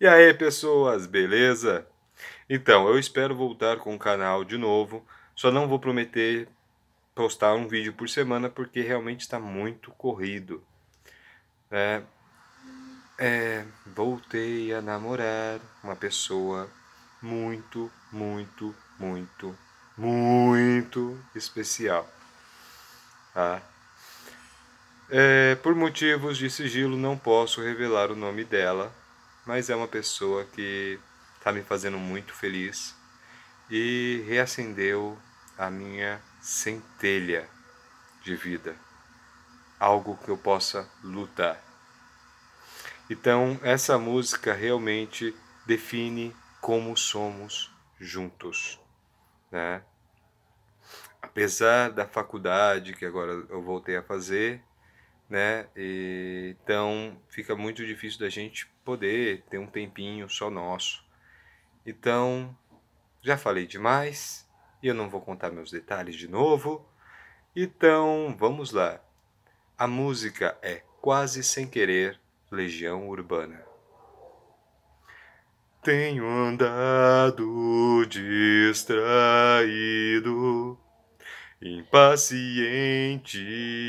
E aí, pessoas, beleza? Então, eu espero voltar com o canal de novo. Só não vou prometer postar um vídeo por semana porque realmente está muito corrido. É, é, voltei a namorar uma pessoa muito, muito, muito, muito especial. Tá? É, por motivos de sigilo, não posso revelar o nome dela mas é uma pessoa que está me fazendo muito feliz e reacendeu a minha centelha de vida, algo que eu possa lutar. Então, essa música realmente define como somos juntos, né? Apesar da faculdade que agora eu voltei a fazer, né? E, então fica muito difícil da gente poder ter um tempinho só nosso. Então já falei demais e eu não vou contar meus detalhes de novo. Então vamos lá. A música é Quase Sem Querer, Legião Urbana. Tenho andado distraído, impaciente,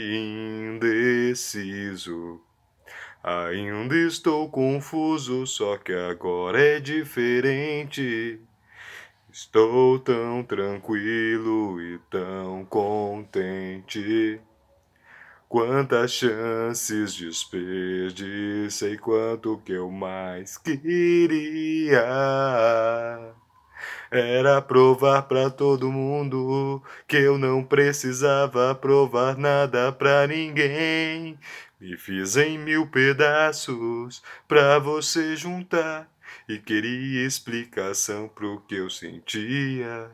indeciso preciso. Ainda estou confuso, só que agora é diferente. Estou tão tranquilo e tão contente. Quantas chances desperdicei, quanto que eu mais queria. Era provar pra todo mundo que eu não precisava provar nada pra ninguém. Me fiz em mil pedaços pra você juntar e queria explicação pro que eu sentia.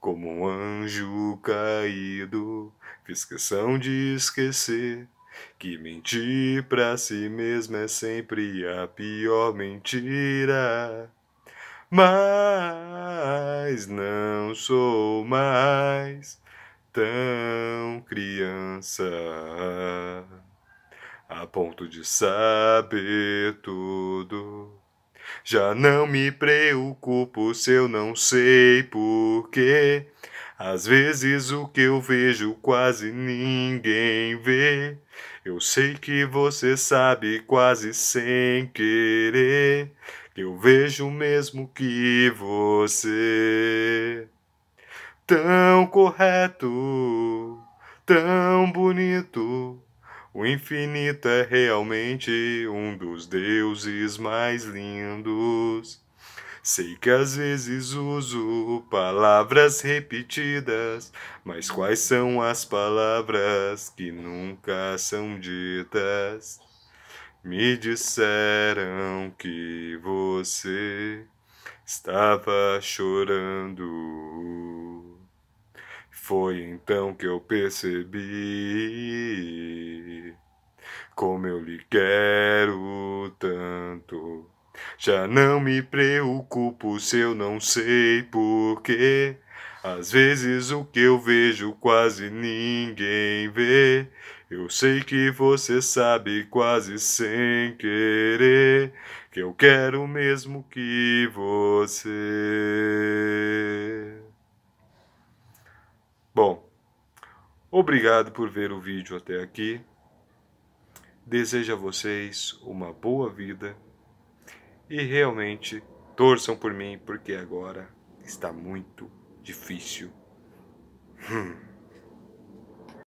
Como um anjo caído, fiz questão de esquecer que mentir pra si mesmo é sempre a pior mentira mas não sou mais tão criança a ponto de saber tudo. Já não me preocupo se eu não sei porquê. Às vezes o que eu vejo quase ninguém vê. Eu sei que você sabe quase sem querer. Eu vejo o mesmo que você. Tão correto, tão bonito. O infinito é realmente um dos deuses mais lindos. Sei que às vezes uso palavras repetidas, mas quais são as palavras que nunca são ditas? Me disseram que você estava chorando. Foi então que eu percebi como eu lhe quero tanto. Já não me preocupo se eu não sei porquê. Às vezes o que eu vejo quase ninguém vê. Eu sei que você sabe quase sem querer que eu quero mesmo que você. Bom, obrigado por ver o vídeo até aqui. Desejo a vocês uma boa vida e realmente torçam por mim, porque agora está muito difícil. Hum.